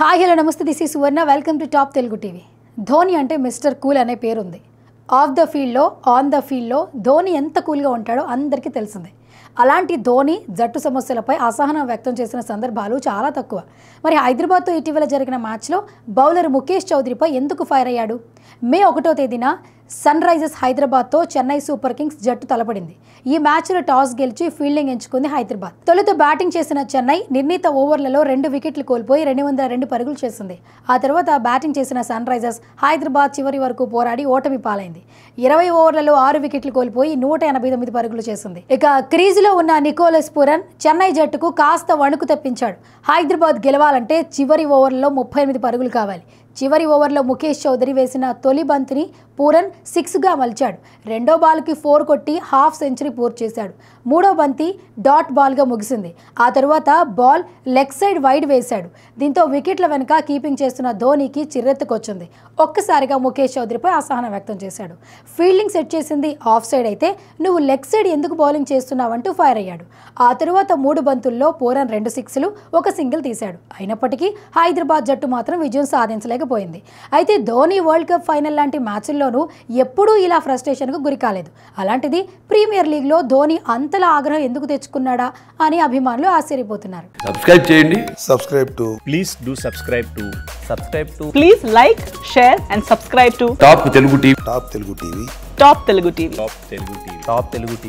hi hello నమస్తే this ఈ Suvarna welcome to top Telugu TV Dhoni అంటే మిస్టర్ కూల్ అనే పేరుంది ఆఫ్ ద ఫీల్డ్లో ఆన్ ద ఫీల్డ్లో ధోని ఎంత కూల్గా ఉంటాడో అందరికీ తెలిసిందే అలాంటి ధోని జట్టు సమస్యలపై అసహనం వ్యక్తం చేసిన సందర్భాలు చాలా తక్కువ మరి హైదరాబాద్తో ఇటీవల జరిగిన మ్యాచ్లో బౌలర్ ముఖేష్ చౌదరిపై ఎందుకు ఫైర్ అయ్యాడు మే ఒకటో తేదీన సన్ రైజర్స్ హైదరాబాద్తో చెన్నై సూపర్ కింగ్స్ జట్టు తలపడింది ఈ మ్యాచ్లో టాస్ గెలిచి ఫీల్డింగ్ ఎంచుకుంది హైదరాబాద్ తొలుత బ్యాటింగ్ చేసిన చెన్నై నిర్ణీత ఓవర్లలో రెండు వికెట్లు కోల్పోయి రెండు వందల రెండు పరుగులు చేసింది ఆ తర్వాత బ్యాటింగ్ చేసిన సన్ రైజర్స్ హైదరాబాద్ చివరి వరకు పోరాడి ఓటమి పాలైంది ఇరవై ఓవర్లలో ఆరు వికెట్లు కోల్పోయి నూట ఎనభై తొమ్మిది పరుగులు చేసింది ఇక క్రీజులో ఉన్న నికోలస్ పూరన్ చెన్నై జట్టుకు కాస్త వణుకు తెప్పించాడు హైదరాబాద్ గెలవాలంటే చివరి ఓవర్లో ముప్పై ఎనిమిది పరుగులు కావాలి చివరి ఓవర్లో ముఖేష్ చౌదరి వేసిన తొలి బంతిని పూరన్ సిక్స్గా మలిచాడు రెండో బాల్కి ఫోర్ కొట్టి హాఫ్ సెంచరీ పూర్తి చేశాడు మూడో బంతి డాట్ బాల్గా ముగిసింది ఆ తరువాత బాల్ లెగ్ సైడ్ వైడ్ వేశాడు దీంతో వికెట్ల వెనుక కీపింగ్ చేస్తున్న ధోనీకి చిరెత్తుకొచ్చింది ఒక్కసారిగా ముఖేష్ చౌదరిపై అసహనం వ్యక్తం చేశాడు ఫీల్డింగ్ సెట్ చేసింది ఆఫ్ సైడ్ అయితే నువ్వు లెగ్ సైడ్ ఎందుకు బౌలింగ్ చేస్తున్నావంటూ ఫైర్ అయ్యాడు ఆ తరువాత మూడు బంతుల్లో పూరన్ రెండు సిక్స్లు ఒక సింగిల్ తీశాడు అయినప్పటికీ హైదరాబాద్ జట్టు మాత్రం విజయం సాధించలేక దూసుకుపోయింది అయితే ధోని వరల్డ్ కప్ ఫైనల్ లాంటి మ్యాచ్ల్లోనూ ఎప్పుడూ ఇలా ఫ్రస్ట్రేషన్కు గురి కాలేదు అలాంటిది ప్రీమియర్ లీగ్లో ధోని అంతలా ఆగ్రహం ఎందుకు తెచ్చుకున్నాడా అని అభిమానులు ఆశ్చర్యపోతున్నారు సబ్స్క్రైబ్ చేయండి subscribe to please do subscribe to subscribe to please like share and subscribe to top Telugu TV top Telugu TV top Telugu TV top Telugu TV top Telugu TV